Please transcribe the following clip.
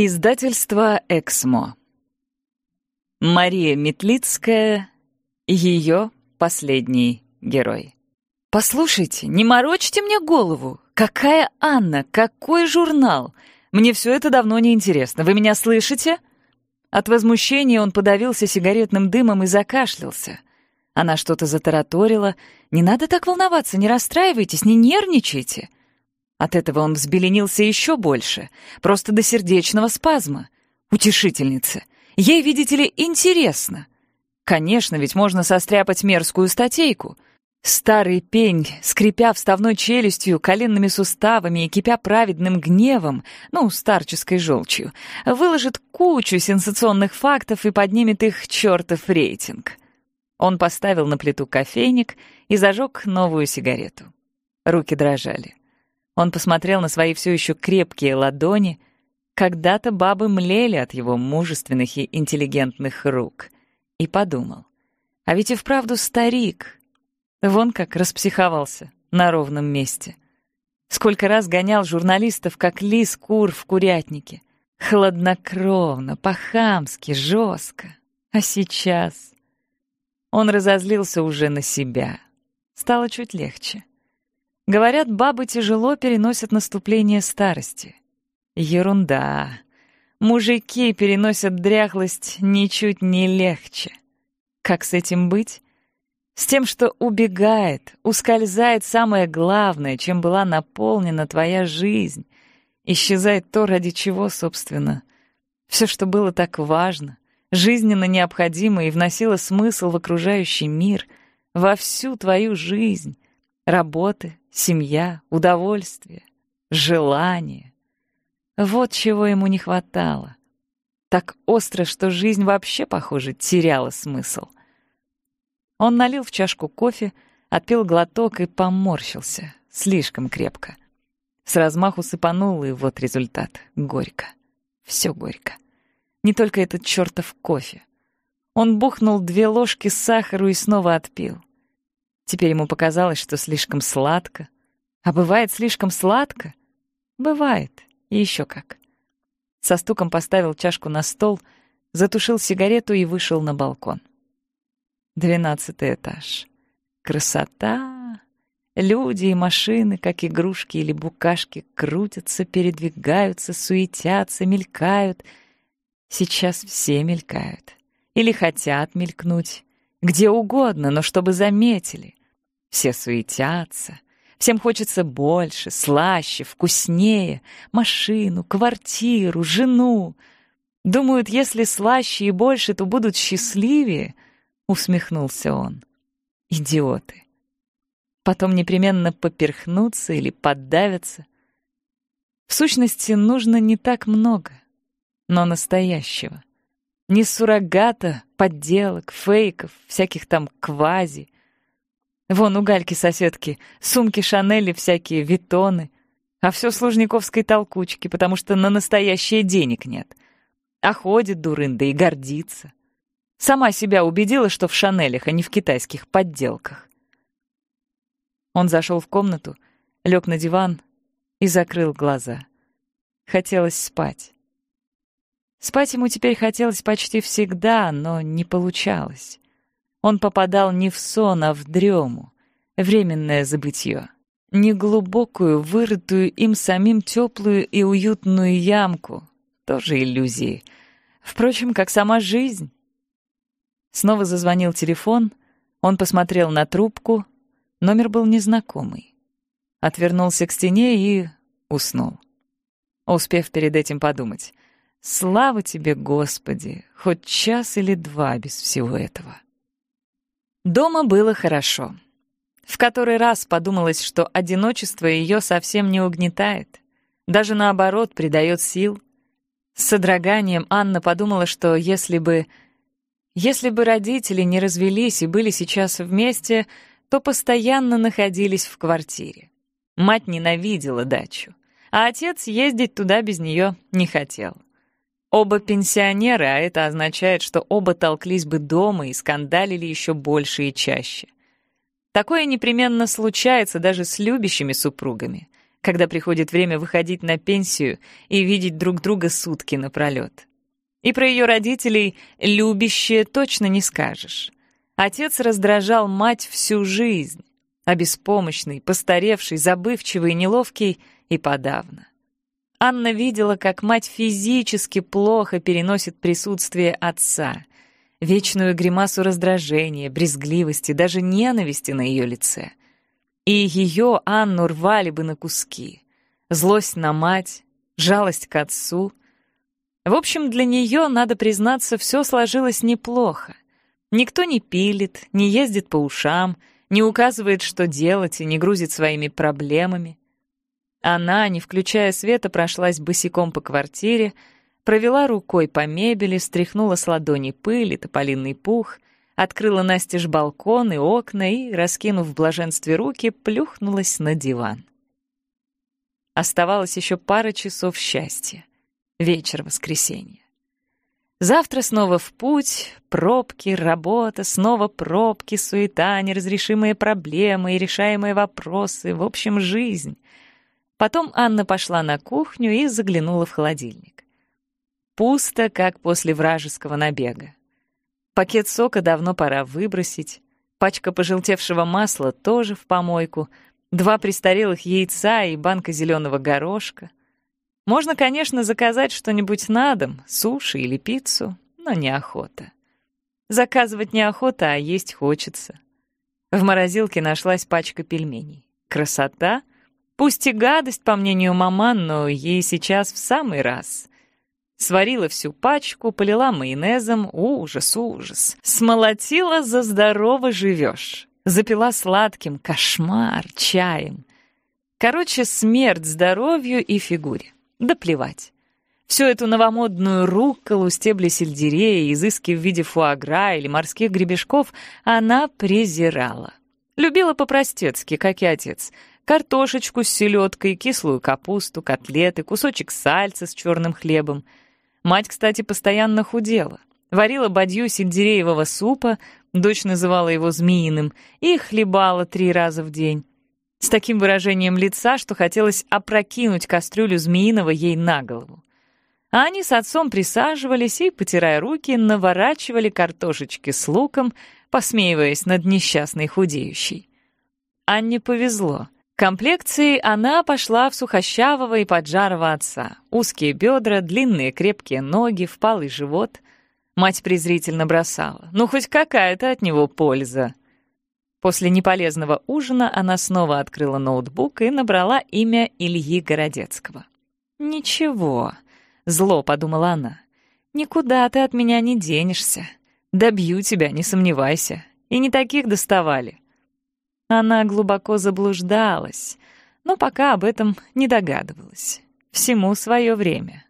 Издательство «Эксмо». Мария Метлицкая. Ее последний герой. «Послушайте, не морочьте мне голову! Какая Анна? Какой журнал? Мне все это давно не интересно. Вы меня слышите?» От возмущения он подавился сигаретным дымом и закашлялся. Она что-то затараторила. «Не надо так волноваться, не расстраивайтесь, не нервничайте!» От этого он взбеленился еще больше, просто до сердечного спазма. Утешительница. Ей, видите ли, интересно. Конечно, ведь можно состряпать мерзкую статейку. Старый пень, скрипя вставной челюстью, коленными суставами и кипя праведным гневом, ну, старческой желчью, выложит кучу сенсационных фактов и поднимет их чертов рейтинг. Он поставил на плиту кофейник и зажег новую сигарету. Руки дрожали. Он посмотрел на свои все еще крепкие ладони. Когда-то бабы млели от его мужественных и интеллигентных рук. И подумал. А ведь и вправду старик. Вон как распсиховался на ровном месте. Сколько раз гонял журналистов, как лис кур в курятнике. Хладнокровно, по-хамски, жестко. А сейчас... Он разозлился уже на себя. Стало чуть легче. Говорят, бабы тяжело переносят наступление старости. Ерунда. Мужики переносят дряхлость ничуть не легче. Как с этим быть? С тем, что убегает, ускользает самое главное, чем была наполнена твоя жизнь. Исчезает то, ради чего, собственно. Все, что было так важно, жизненно необходимо и вносило смысл в окружающий мир, во всю твою жизнь. Работы, семья, удовольствие, желание. Вот чего ему не хватало. Так остро, что жизнь вообще, похоже, теряла смысл. Он налил в чашку кофе, отпил глоток и поморщился, слишком крепко. С размаху сыпанул, и вот результат — горько. Все горько. Не только этот чертов кофе. Он бухнул две ложки сахара и снова отпил. Теперь ему показалось, что слишком сладко. А бывает слишком сладко? Бывает. И еще как. Со стуком поставил чашку на стол, затушил сигарету и вышел на балкон. Двенадцатый этаж. Красота! Люди и машины, как игрушки или букашки, крутятся, передвигаются, суетятся, мелькают. Сейчас все мелькают. Или хотят мелькнуть. Где угодно, но чтобы заметили. Все суетятся, всем хочется больше, слаще, вкуснее, машину, квартиру, жену. Думают, если слаще и больше, то будут счастливее, усмехнулся он. Идиоты. Потом непременно поперхнутся или поддавятся. В сущности, нужно не так много, но настоящего. Не суррогата, подделок, фейков, всяких там квази — Вон у Гальки соседки сумки Шанели всякие, витоны. А все с толкучки, потому что на настоящие денег нет. А ходит дурында и гордится. Сама себя убедила, что в Шанелях, а не в китайских подделках. Он зашел в комнату, лег на диван и закрыл глаза. Хотелось спать. Спать ему теперь хотелось почти всегда, но не получалось. Он попадал не в сон, а в дрему, временное забытье, глубокую вырытую им самим теплую и уютную ямку, тоже иллюзии. Впрочем, как сама жизнь. Снова зазвонил телефон, он посмотрел на трубку, номер был незнакомый. Отвернулся к стене и уснул, успев перед этим подумать. «Слава тебе, Господи, хоть час или два без всего этого». Дома было хорошо. В который раз подумалось, что одиночество ее совсем не угнетает. Даже наоборот, придает сил. С содроганием Анна подумала, что если бы... Если бы родители не развелись и были сейчас вместе, то постоянно находились в квартире. Мать ненавидела дачу, а отец ездить туда без нее не хотел. Оба пенсионеры, а это означает, что оба толклись бы дома и скандалили еще больше и чаще. Такое непременно случается даже с любящими супругами, когда приходит время выходить на пенсию и видеть друг друга сутки напролет. И про ее родителей «любящие» точно не скажешь. Отец раздражал мать всю жизнь, а беспомощный, постаревший, забывчивый и неловкий и подавно. Анна видела, как мать физически плохо переносит присутствие отца, вечную гримасу раздражения, брезгливости, даже ненависти на ее лице. И ее Анну рвали бы на куски. Злость на мать, жалость к отцу. В общем, для нее, надо признаться, все сложилось неплохо. Никто не пилит, не ездит по ушам, не указывает, что делать, и не грузит своими проблемами. Она, не включая света, прошлась босиком по квартире, провела рукой по мебели, стряхнула с ладони пыль и тополиный пух, открыла настежь балкон и окна и, раскинув в блаженстве руки, плюхнулась на диван. Оставалось еще пара часов счастья. Вечер воскресенья. Завтра снова в путь, пробки, работа, снова пробки, суета, неразрешимые проблемы и решаемые вопросы, в общем, жизнь — Потом Анна пошла на кухню и заглянула в холодильник. Пусто, как после вражеского набега. Пакет сока давно пора выбросить, пачка пожелтевшего масла тоже в помойку, два престарелых яйца и банка зеленого горошка. Можно, конечно, заказать что-нибудь на дом, суши или пиццу, но неохота. Заказывать неохота, а есть хочется. В морозилке нашлась пачка пельменей. Красота — Пусть и гадость, по мнению маман, но ей сейчас в самый раз. Сварила всю пачку, полила майонезом, ужас, ужас. Смолотила за здорово живешь. Запила сладким, кошмар, чаем. Короче, смерть здоровью и фигуре. Да плевать. Всю эту новомодную рукколу, стебли сельдерея, изыски в виде фуагра или морских гребешков она презирала. Любила по-простецки, как и отец картошечку с селедкой, кислую капусту, котлеты, кусочек сальца с черным хлебом. Мать, кстати, постоянно худела. Варила бадью сельдереевого супа, дочь называла его змеиным, и хлебала три раза в день. С таким выражением лица, что хотелось опрокинуть кастрюлю змеиного ей на голову. А они с отцом присаживались и, потирая руки, наворачивали картошечки с луком, посмеиваясь над несчастной худеющей. Анне повезло — комплекции она пошла в сухощавого и поджарого отца. Узкие бедра, длинные крепкие ноги, впалый живот. Мать презрительно бросала. Ну, хоть какая-то от него польза. После неполезного ужина она снова открыла ноутбук и набрала имя Ильи Городецкого. «Ничего», — зло подумала она, — «никуда ты от меня не денешься. Добью тебя, не сомневайся. И не таких доставали. Она глубоко заблуждалась, но пока об этом не догадывалась. Всему свое время.